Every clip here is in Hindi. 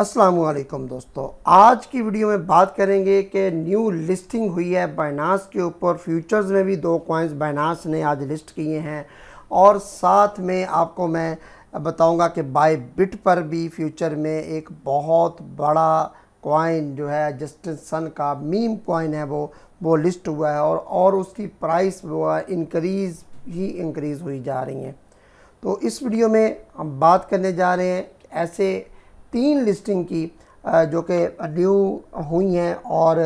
असलकम दोस्तों आज की वीडियो में बात करेंगे कि न्यू लिस्टिंग हुई है बाइनास के ऊपर फ्यूचर्स में भी दो कॉइन्स बाइनास ने आज लिस्ट किए हैं और साथ में आपको मैं बताऊंगा कि बाय बिट पर भी फ्यूचर में एक बहुत बड़ा कॉइन जो है जस्टिन सन का मीम कॉइन है वो वो लिस्ट हुआ है और और उसकी प्राइस वो इंक्रीज़ ही इंक्रीज़ हुई जा रही है तो इस वीडियो में हम बात करने जा रहे हैं ऐसे तीन लिस्टिंग की जो कि न्यू हुई हैं और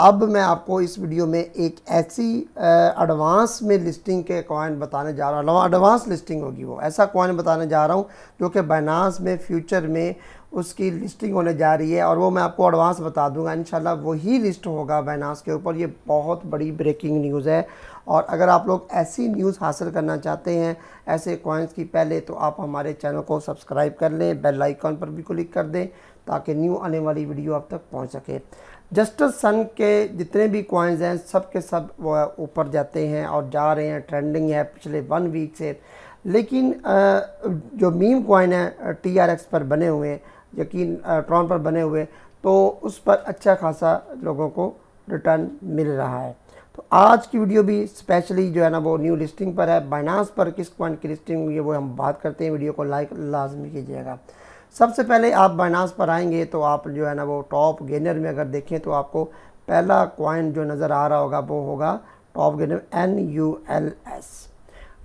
अब मैं आपको इस वीडियो में एक ऐसी एडवांस में लिस्टिंग के कॉइन बताने जा रहा हूँ एडवांस लिस्टिंग होगी वो ऐसा कॉइन बताने जा रहा हूँ जो कि बाइनास में फ्यूचर में उसकी लिस्टिंग होने जा रही है और वो मैं आपको एडवांस बता दूंगा इन वही लिस्ट होगा बैनास के ऊपर ये बहुत बड़ी ब्रेकिंग न्यूज़ है और अगर आप लोग ऐसी न्यूज़ हासिल करना चाहते हैं ऐसे कॉइन्स की पहले तो आप हमारे चैनल को सब्सक्राइब कर लें बेल आइकॉन पर भी क्लिक कर दें ताकि न्यू आने वाली वीडियो आप तक पहुँच सके जस्टिस सन के जितने भी कॉइन्स हैं सब के सब ऊपर जाते हैं और जा रहे हैं ट्रेंडिंग है पिछले वन वीक से लेकिन जो मीम कॉइन है टी आर एक्स पर बने हुए हैं यकीन ट्रॉन पर बने हुए तो उस पर अच्छा खासा लोगों को रिटर्न मिल रहा है तो आज की वीडियो भी स्पेशली जो है ना वो न्यू लिस्टिंग पर है बाइनास पर किस क्वांट की लिस्टिंग हुई है वो हम बात करते हैं वीडियो को लाइक लाजमी कीजिएगा सबसे पहले आप बाइनास पर आएंगे तो आप जो है ना वो टॉप गेनर में अगर देखें तो आपको पहला क्वाइन जो नज़र आ रहा होगा वो होगा top gainer N U L S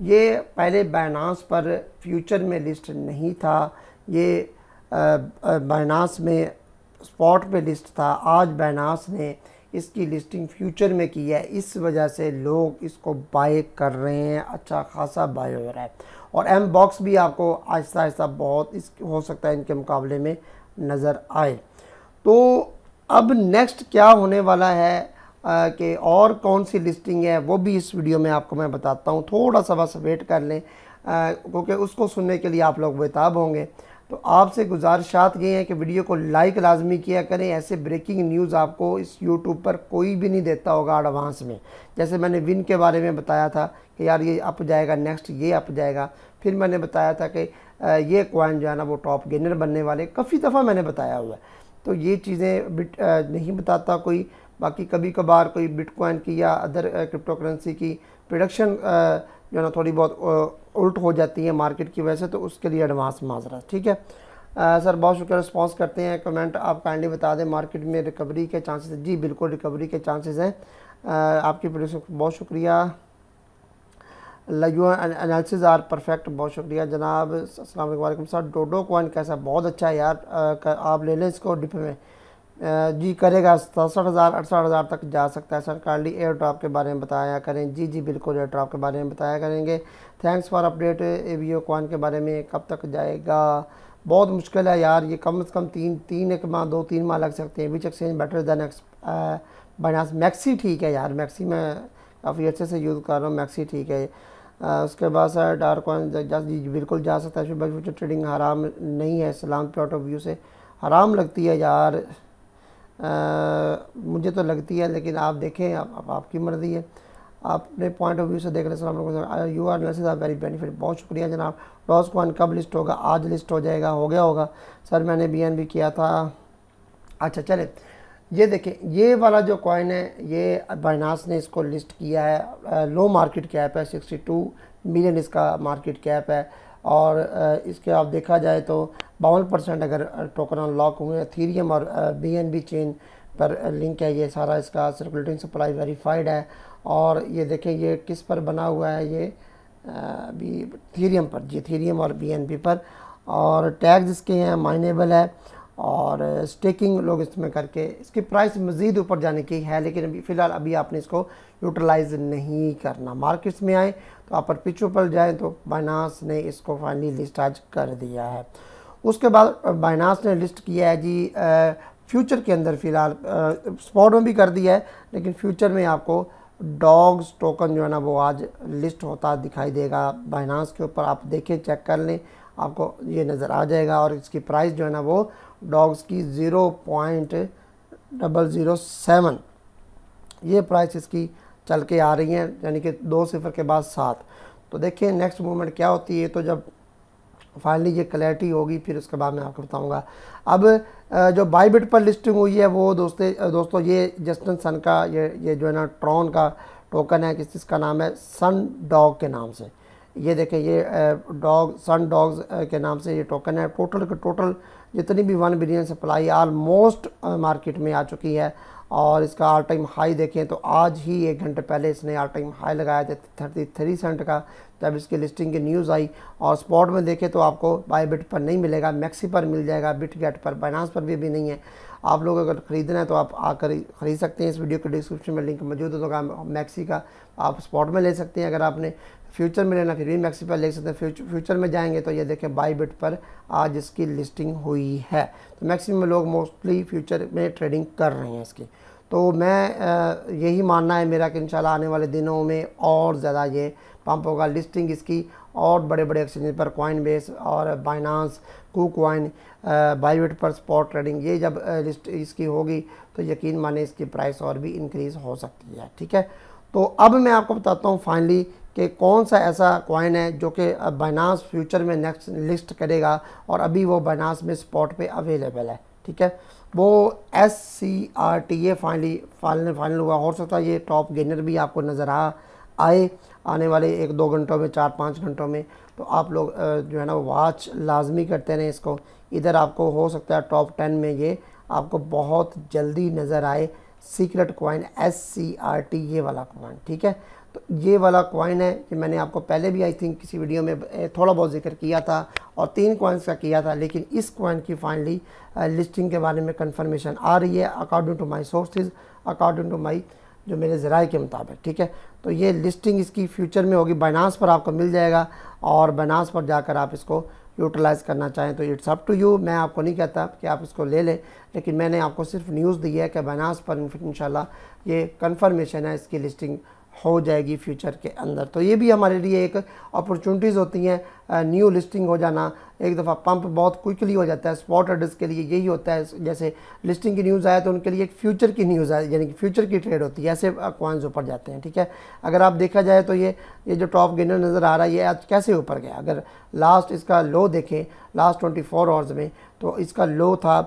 ये पहले बाइनास पर फ्यूचर में लिस्ट नहीं था ये बैनास में स्पॉट पे लिस्ट था आज बैनास ने इसकी लिस्टिंग फ्यूचर में की है इस वजह से लोग इसको बाय कर रहे हैं अच्छा खासा बाय हो रहा है और एम बॉक्स भी आपको आहिस्ता आहिस्ता बहुत इस हो सकता है इनके मुकाबले में नज़र आए तो अब नेक्स्ट क्या होने वाला है कि और कौन सी लिस्टिंग है वो भी इस वीडियो में आपको मैं बताता हूँ थोड़ा सा बस वेट कर लें क्योंकि उसको सुनने के लिए आप लोग बेताब होंगे तो आपसे गुजारिशात ये हैं कि वीडियो को लाइक लाजमी किया करें ऐसे ब्रेकिंग न्यूज़ आपको इस यूट्यूब पर कोई भी नहीं देता होगा एडवांस में जैसे मैंने विन के बारे में बताया था कि यार ये अप जाएगा नेक्स्ट ये अप जाएगा फिर मैंने बताया था कि ये क्वाइन जो है ना वो टॉप गेनर बनने वाले काफ़ी दफ़ा मैंने बताया हुआ है तो ये चीज़ें नहीं बताता कोई बाकी कभी कभार कोई बिटकॉइन की या अदर क्रिप्टो करेंसी की प्रोडक्शन जो है ना थोड़ी बहुत उल्ट हो जाती है मार्केट की वजह से तो उसके लिए एडवांस माजरा ठीक है आ, सर बहुत शुक्रिया रिस्पॉन्स करते हैं कमेंट आप काइंडली बता दें मार्केट में रिकवरी के चांसेस जी बिल्कुल रिकवरी के चांसेस हैं आपकी प्रोड्यूस बहुत शुक्रिया योर एनालिसिस आर परफेक्ट बहुत शुक्रिया जनाब असल वालेकुम सर डोडो कोइन कैसा बहुत अच्छा है यार आ, आप ले लें इसको डिप में जी करेगा सड़सठ हज़ार अड़सठ हज़ार तक जा सकता है सर कार्डली एयर ड्रॉप के बारे में बताया करें जी जी बिल्कुल एयर ड्रॉप के बारे में बताया करेंगे thanks for update A V O के बारे में कब तक जाएगा बहुत मुश्किल है यार ये कम से कम तीन तीन एक माह दो तीन माह लग सकते हैं which exchange better than X Binance मैक्सी ठीक है यार मैक्सी मैं काफ़ी अच्छे से यूज़ कर रहा हूँ मैक्सी ठीक है आ, उसके बाद सर डार्क कॉइन बिल्कुल जा सकता है फ्यूचर ट्रेडिंग हराम नहीं है इस्लाम पॉइंट ऑफ व्यू से हराम लगती है यार आ, मुझे तो लगती है लेकिन आप देखें आप, आप आपकी मर्ज़ी है अपने पॉइंट ऑफ व्यू से देख रहे हैं लोगों you are nurses are very benefit बहुत शुक्रिया जनाब रॉस कॉन कब लिस्ट होगा आज लिस्ट हो जाएगा हो गया होगा सर मैंने बी एन बी किया था अच्छा चले ये देखें ये वाला जो कॉइन है ये बाइनास ने इसको लिस्ट किया है लो मार्केट कैप है टू मिलियन इसका मार्केट कैप है और इसके आप देखा जाए तो बावन परसेंट अगर टोकन अनलॉक हुए थीरियम और बी चेन पर लिंक है ये सारा इसका सर्कुलेटिंग सप्लाई वेरीफाइड है और ये देखें ये किस पर बना हुआ है ये अभी थीरियम पर जी थीरियम और बी पर और टैग्स इसके हैं माइनेबल है और स्टेकिंग लोग इसमें करके इसकी प्राइस मज़ीद ऊपर जाने की है लेकिन अभी फ़िलहाल अभी आपने इसको यूटिलाइज नहीं करना मार्केट्स में आए तो आप पर पिचू पर जाएँ तो बाइनास ने इसको फाइनली लिस्ट आज कर दिया है उसके बाद बाइनास ने लिस्ट किया है जी फ्यूचर के अंदर फ़िलहाल स्पॉट में भी कर दिया है लेकिन फ्यूचर में आपको डॉग्स टोकन जो है ना वो आज लिस्ट होता दिखाई देगा बाइनास के ऊपर आप देखें चेक कर लें आपको ये नज़र आ जाएगा और इसकी प्राइस जो है ना वो डॉग्स की zero point double zero seven ये प्राइस इसकी चल के आ रही हैं यानी कि दो सिफर के बाद सात तो देखिए नेक्स्ट मूवमेंट क्या होती है तो जब फाइनली ये क्लैरिटी होगी फिर उसके बाद मैं आपको बताऊंगा अब जो बाईबिट पर लिस्टिंग हुई है वो दोस्तों दोस्तों ये जस्टन सन का ये ये जो है ना ट्रॉन का टोकन है किस चीज़ का नाम है सन डॉग के नाम से ये देखें ये डॉग सन डॉग्स के नाम से ये टोकन है टोटल के टोटल जितनी भी one billion supply almost market में आ चुकी है और इसका आल टाइम हाई देखें तो आज ही एक घंटे पहले इसने आल टाइम हाई लगाया था थर्टी थ्री सेंट का जब इसकी लिस्टिंग की न्यूज़ आई और स्पॉट में देखें तो आपको बाई बिट पर नहीं मिलेगा मैक्सी पर मिल जाएगा बिट गेट पर बाइनास पर भी अभी नहीं है आप लोग अगर ख़रीदना है तो आप आकर ख़रीद सकते हैं इस वीडियो के डिस्क्रिप्शन में लिंक मौजूद होगा तो मैक्सी का आप स्पॉट में ले सकते हैं अगर आपने फ्यूचर में लेना फिर भी पर ले सकते हैं फ्यूचर फ्यूचर में जाएंगे तो ये देखें बाई बिट पर आज इसकी लिस्टिंग हुई है तो मैक्सिमम लोग मोस्टली फ्यूचर में ट्रेडिंग कर रहे हैं इसकी तो मैं यही मानना है मेरा कि इन आने वाले दिनों में और ज़्यादा ये पंप होगा लिस्टिंग इसकी और बड़े बड़े एक्सचेंज पर कॉइन बेस और बाइनांस कू कॉइन बाईवेट पर स्पॉट ट्रेडिंग ये जब लिस्ट इसकी होगी तो यकीन माने इसकी प्राइस और भी इंक्रीज़ हो सकती है ठीक है तो अब मैं आपको बताता हूँ फाइनली कि कौन सा ऐसा कॉइन है जो कि बाइनास फ्यूचर में नेक्स्ट लिस्ट करेगा और अभी वो बाइनास में स्पॉट पे अवेलेबल है ठीक है वो S C R T A finally final final हुआ हो सकता है ये टॉप गेनर भी आपको नज़र आ आए आने वाले एक दो घंटों में चार पाँच घंटों में तो आप लोग जो है ना वॉच लाजमी करते रहें इसको इधर आपको हो सकता है टॉप टेन में ये आपको बहुत जल्दी नज़र आए secret coin S C R T ये वाला कॉइन ठीक है तो ये वाला कॉइन है कि मैंने आपको पहले भी आई थिंक किसी वीडियो में थोड़ा बहुत जिक्र किया था और तीन कॉइन्स का किया था लेकिन इस कॉइन की फाइनली लिस्टिंग के बारे में कंफर्मेशन आ रही है according to my sources according to my जो मेरे ज़राए के मुताबिक ठीक है तो ये लिस्टिंग इसकी फ्यूचर में होगी बनास पर आपको मिल जाएगा और बनास पर जाकर आप इसको यूटिलाइज़ करना चाहें तो इट्स अप टू यू मैं आपको नहीं कहता कि आप इसको ले लें लेकिन मैंने आपको सिर्फ न्यूज़ दी है कि बनास पर इन ये कन्फर्मेशन है इसकी लिस्टिंग हो जाएगी फ्यूचर के अंदर तो ये भी हमारे लिए एक अपॉर्चुनिटीज़ होती हैं न्यू लिस्टिंग हो जाना एक दफ़ा पंप बहुत क्विकली हो जाता है स्पॉट एडर्स के लिए यही होता है जैसे लिस्टिंग की न्यूज़ आए तो उनके लिए एक फ्यूचर की न्यूज़ आए यानी कि फ्यूचर की ट्रेड होती है ऐसे कॉइन्स ऊपर जाते हैं ठीक है अगर आप देखा जाए तो ये ये जो टॉप गेनर नज़र आ रहा है ये आज कैसे ऊपर गया अगर लास्ट इसका लो देखें लास्ट ट्वेंटी फोर आवर्स में तो इसका लो था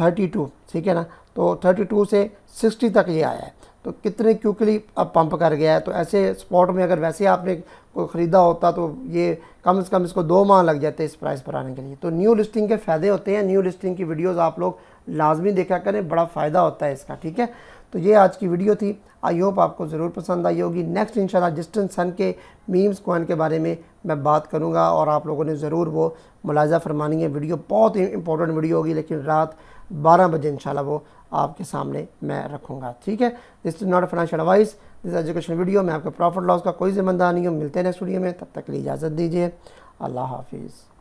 थर्टी टू ठीक है ना तो थर्टी टू से सिक्सटी तक ये आया है तो कितने क्यू के लिए अब पंप कर गया है तो ऐसे स्पॉट में अगर वैसे आपने कोई ख़रीदा होता तो ये कम से कम इसको दो माह लग जाते इस प्राइस पर आने के लिए तो न्यू लिस्टिंग के फ़ायदे होते हैं न्यू लिस्टिंग की वीडियोज़ आप लोग लाजमी देखा करें बड़ा फ़ायदा होता है इसका ठीक है तो ये आज की वीडियो थी आई होप आपको ज़रूर पसंद आई होगी नेक्स्ट इंशाल्लाह डिस्टेंस सन के मीम्स कोइन के बारे में मैं बात करूँगा और आप लोगों ने ज़रूर वो मुलायजा फरमानी है वीडियो बहुत ही इंपॉर्टेंट वीडियो होगी लेकिन रात बारह बजे इंशाल्लाह वो आपके सामने मैं रखूँगा ठीक है this is not financial advice this education video मैं आपके प्रॉफिट लॉस का कोई जिम्मेदार नहीं हूँ मिलते हैं नेक्स्ट वीडियो में तब तक के लिए इजाज़त दीजिए अल्लाह हाफिज़